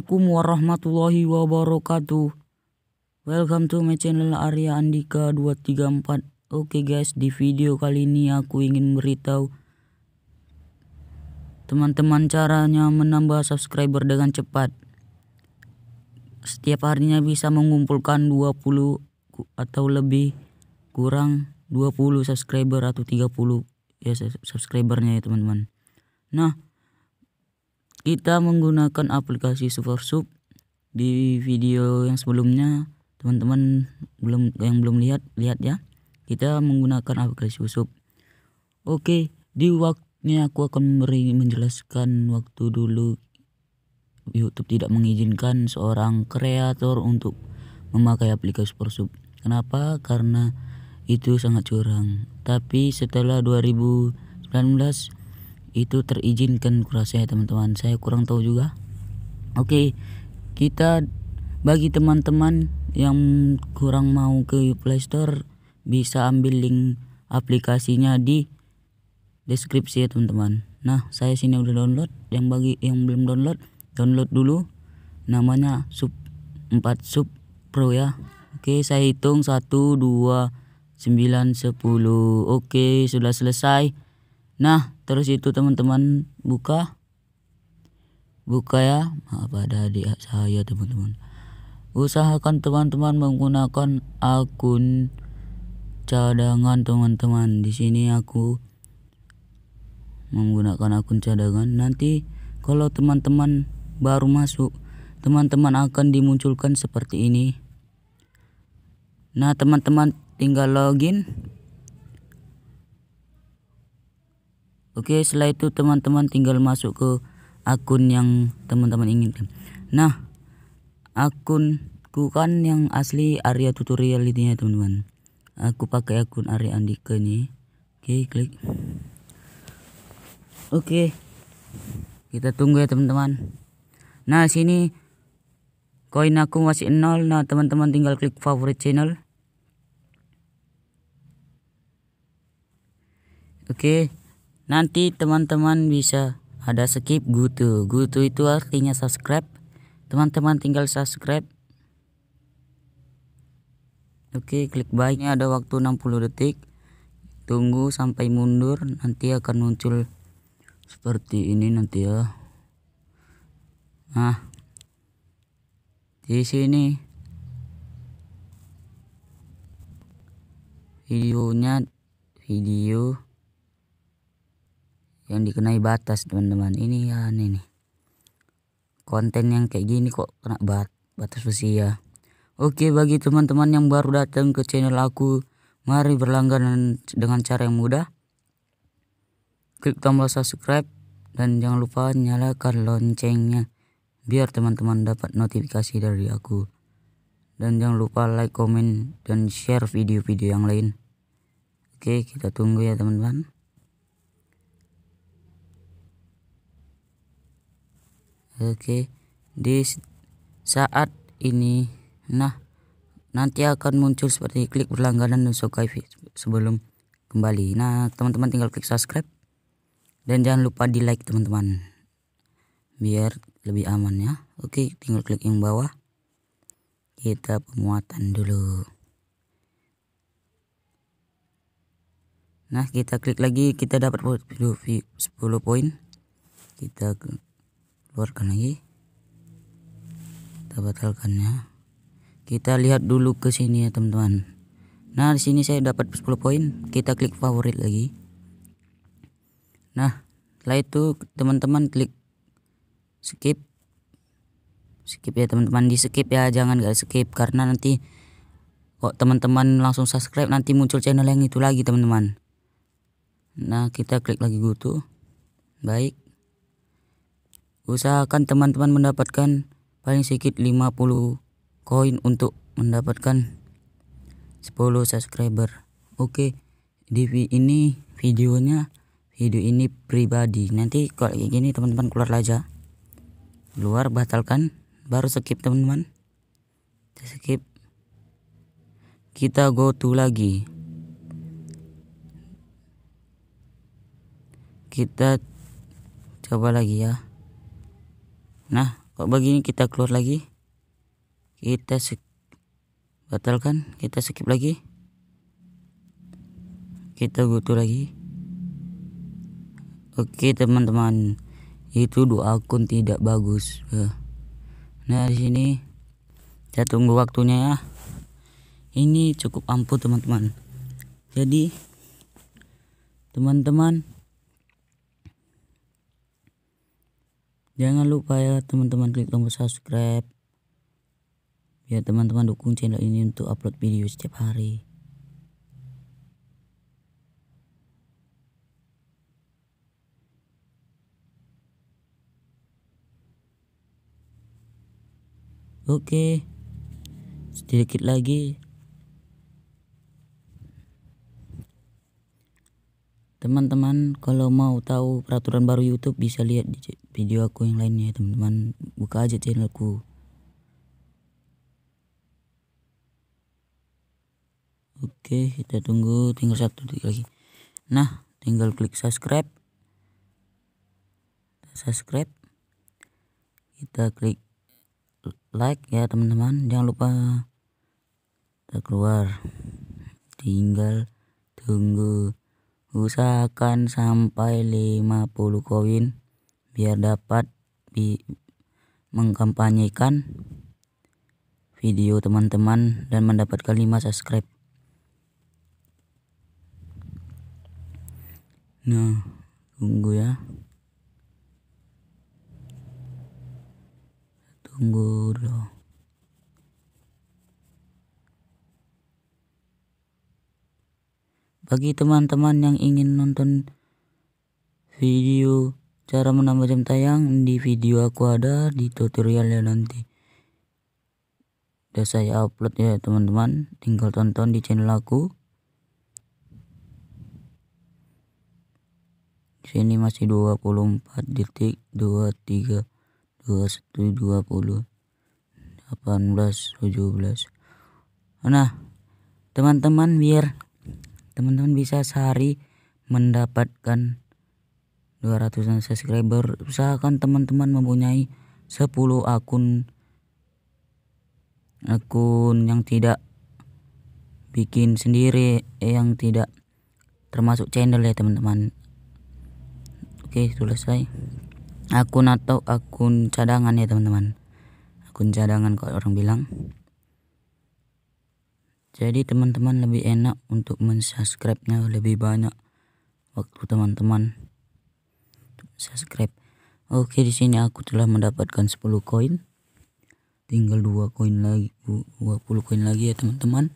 Assalamualaikum warahmatullahi wabarakatuh. Welcome to my channel Arya Andika 234. Oke okay guys, di video kali ini aku ingin beritahu teman-teman caranya menambah subscriber dengan cepat. Setiap harinya bisa mengumpulkan 20 atau lebih kurang 20 subscriber atau 30 ya subscribernya ya teman-teman. Nah, kita menggunakan aplikasi super sub di video yang sebelumnya teman-teman belum yang belum lihat lihat ya kita menggunakan aplikasi super sub oke di waktunya aku akan memberi menjelaskan waktu dulu YouTube tidak mengizinkan seorang kreator untuk memakai aplikasi super sub kenapa karena itu sangat curang tapi setelah 2019 itu terizinkan kurasa ya teman-teman saya kurang tahu juga oke kita bagi teman-teman yang kurang mau ke Play Store bisa ambil link aplikasinya di deskripsi ya teman-teman nah saya sini udah download yang bagi yang belum download download dulu namanya sub 4 sub pro ya oke saya hitung 1 2 9 10 oke sudah selesai nah terus itu teman-teman buka buka ya maaf ada di saya teman-teman usahakan teman-teman menggunakan akun cadangan teman-teman di sini aku menggunakan akun cadangan nanti kalau teman-teman baru masuk teman-teman akan dimunculkan seperti ini nah teman-teman tinggal login Oke, setelah itu teman-teman tinggal masuk ke akun yang teman-teman inginkan. Nah, akunku kan yang asli Arya Tutorial ini ya, teman-teman. Aku pakai akun Arya Andika nih. Oke, klik. Oke. Kita tunggu ya, teman-teman. Nah, sini koin aku masih nol. Nah, teman-teman tinggal klik favorite channel. Oke. Nanti teman-teman bisa ada skip gutu. Gutu itu artinya subscribe. Teman-teman tinggal subscribe. Oke, klik baiknya ada waktu 60 detik. Tunggu sampai mundur, nanti akan muncul seperti ini nanti ya. Nah, di sini videonya video yang dikenai batas teman-teman ini ya ini nih konten yang kayak gini kok kena bat batas usia ya. oke bagi teman-teman yang baru datang ke channel aku mari berlangganan dengan cara yang mudah klik tombol subscribe dan jangan lupa nyalakan loncengnya biar teman-teman dapat notifikasi dari aku dan jangan lupa like, komen, dan share video-video yang lain. Oke, kita tunggu ya teman-teman. Oke. Di saat ini nah nanti akan muncul seperti klik berlangganan dan subscribe sebelum kembali. Nah, teman-teman tinggal klik subscribe dan jangan lupa di like teman-teman biar lebih aman ya oke tinggal klik yang bawah kita pemuatan dulu nah kita klik lagi kita dapat 10 poin kita keluarkan lagi kita batalkannya. kita lihat dulu ke sini ya teman-teman nah di sini saya dapat 10 poin kita klik favorit lagi nah setelah itu teman-teman klik skip skip ya teman-teman di skip ya jangan gak skip karena nanti kok teman-teman langsung subscribe nanti muncul channel yang itu lagi teman-teman nah kita klik lagi gitu baik Usahakan teman-teman mendapatkan paling sedikit 50 koin untuk mendapatkan 10 subscriber. Oke, di ini videonya video ini pribadi. Nanti kalau kayak gini teman-teman keluar aja. luar, batalkan, baru skip teman-teman. Skip. Kita go to lagi. Kita coba lagi ya nah kok begini kita keluar lagi kita batalkan kita skip lagi kita butuh lagi oke teman-teman itu dua akun tidak bagus eh. nah di sini saya tunggu waktunya ya ini cukup ampuh teman-teman jadi teman-teman Jangan lupa ya teman-teman klik tombol subscribe. Biar teman-teman dukung channel ini untuk upload video setiap hari. Oke. Sedikit lagi teman-teman kalau mau tahu peraturan baru YouTube bisa lihat di video aku yang lainnya teman-teman buka aja channelku oke kita tunggu tinggal satu detik lagi nah tinggal klik subscribe kita subscribe kita klik like ya teman-teman jangan lupa kita keluar tinggal tunggu usahakan sampai 50 koin biar dapat bi mengkampanyekan video teman-teman dan mendapatkan 5 subscribe. Nah, tunggu ya. Tunggu dulu. Bagi teman-teman yang ingin nonton video cara menambah jam tayang di video aku ada di tutorialnya nanti udah saya upload ya teman-teman tinggal tonton di channel aku sini masih 24 detik 23 21 20 18 17 nah teman-teman biar teman-teman bisa sehari mendapatkan 200-an subscriber usahakan teman-teman mempunyai 10 akun akun yang tidak bikin sendiri yang tidak termasuk channel ya teman-teman oke sudah selesai akun atau akun cadangan ya teman-teman akun cadangan kalau orang bilang jadi teman-teman lebih enak untuk mensubscribe-nya lebih banyak waktu teman-teman subscribe. Oke, di sini aku telah mendapatkan 10 koin. Tinggal 2 koin lagi, 20 koin lagi ya, teman-teman.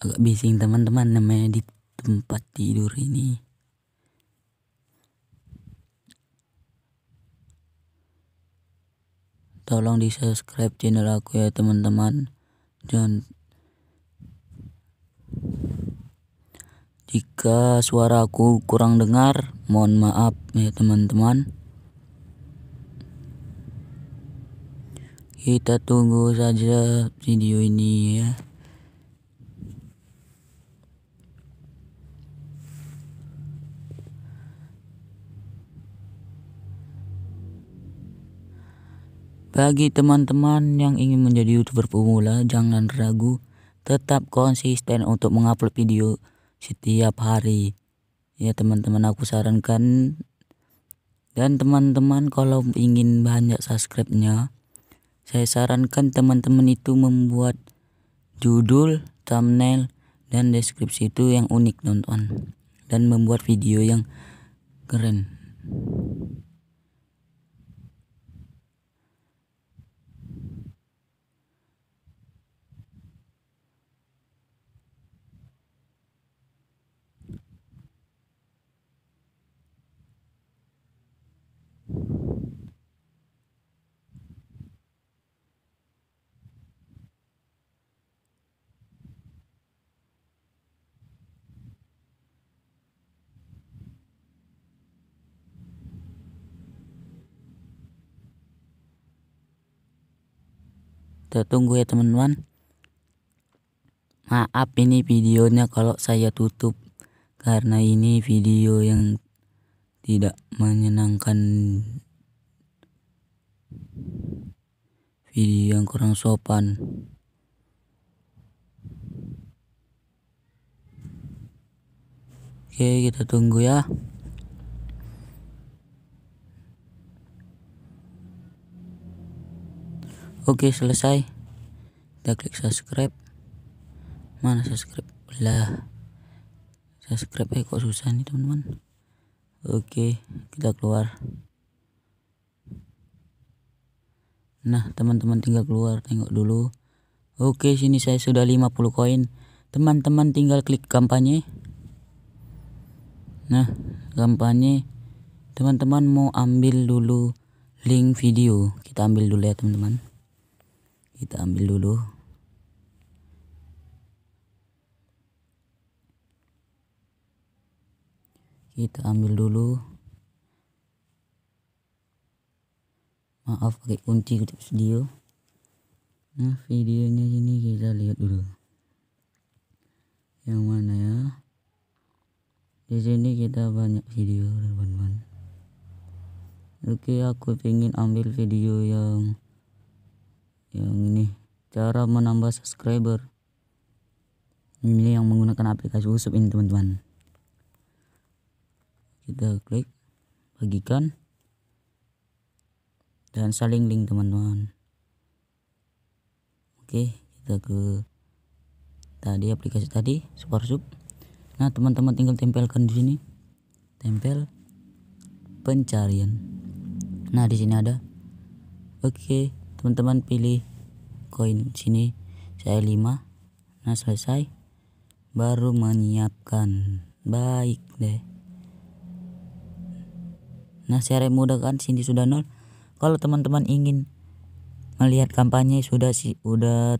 Agak bising teman-teman namanya di tempat tidur ini. Tolong di-subscribe channel aku ya, teman-teman. Jangan Jika suaraku kurang dengar, mohon maaf ya teman-teman. Kita tunggu saja video ini ya. Bagi teman-teman yang ingin menjadi youtuber pemula, jangan ragu, tetap konsisten untuk mengupload video setiap hari ya teman-teman aku sarankan dan teman-teman kalau ingin banyak subscribe-nya saya sarankan teman-teman itu membuat judul, thumbnail dan deskripsi itu yang unik nonton dan membuat video yang keren Kita tunggu ya teman-teman. Maaf ini videonya kalau saya tutup karena ini video yang tidak menyenangkan video yang kurang sopan. Oke, kita tunggu ya. Oke selesai Kita klik subscribe Mana subscribe Lah Subscribe eh kok susah nih teman-teman Oke kita keluar Nah teman-teman tinggal keluar Tengok dulu Oke sini saya sudah 50 koin Teman-teman tinggal klik kampanye Nah kampanye Teman-teman mau ambil dulu link video Kita ambil dulu ya teman-teman kita ambil dulu kita ambil dulu maaf pakai kunci untuk video nah videonya ini kita lihat dulu yang mana ya di sini kita banyak video teman-teman oke aku ingin ambil video yang yang ini cara menambah subscriber ini yang menggunakan aplikasi usup ini teman-teman kita klik bagikan dan saling link teman-teman oke kita ke tadi aplikasi tadi super sub nah teman-teman tinggal tempelkan di sini tempel pencarian nah di sini ada oke teman-teman pilih koin sini saya 5 nah selesai baru menyiapkan baik deh nah secara mudah kan sini sudah nol kalau teman-teman ingin melihat kampanye sudah sih udah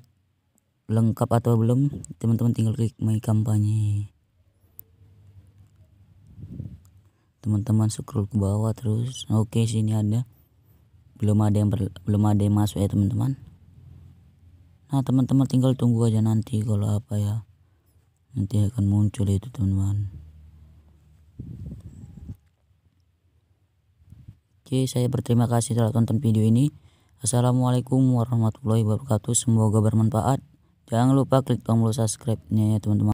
lengkap atau belum teman-teman tinggal klik my kampanye teman-teman scroll ke bawah terus oke sini ada belum ada yang ber, belum ada yang masuk ya teman-teman nah teman-teman tinggal tunggu aja nanti kalau apa ya nanti akan muncul itu teman-teman Oke, saya berterima kasih telah tonton video ini. Assalamualaikum warahmatullahi wabarakatuh. Semoga bermanfaat. Jangan lupa klik tombol subscribe-nya ya, teman-teman.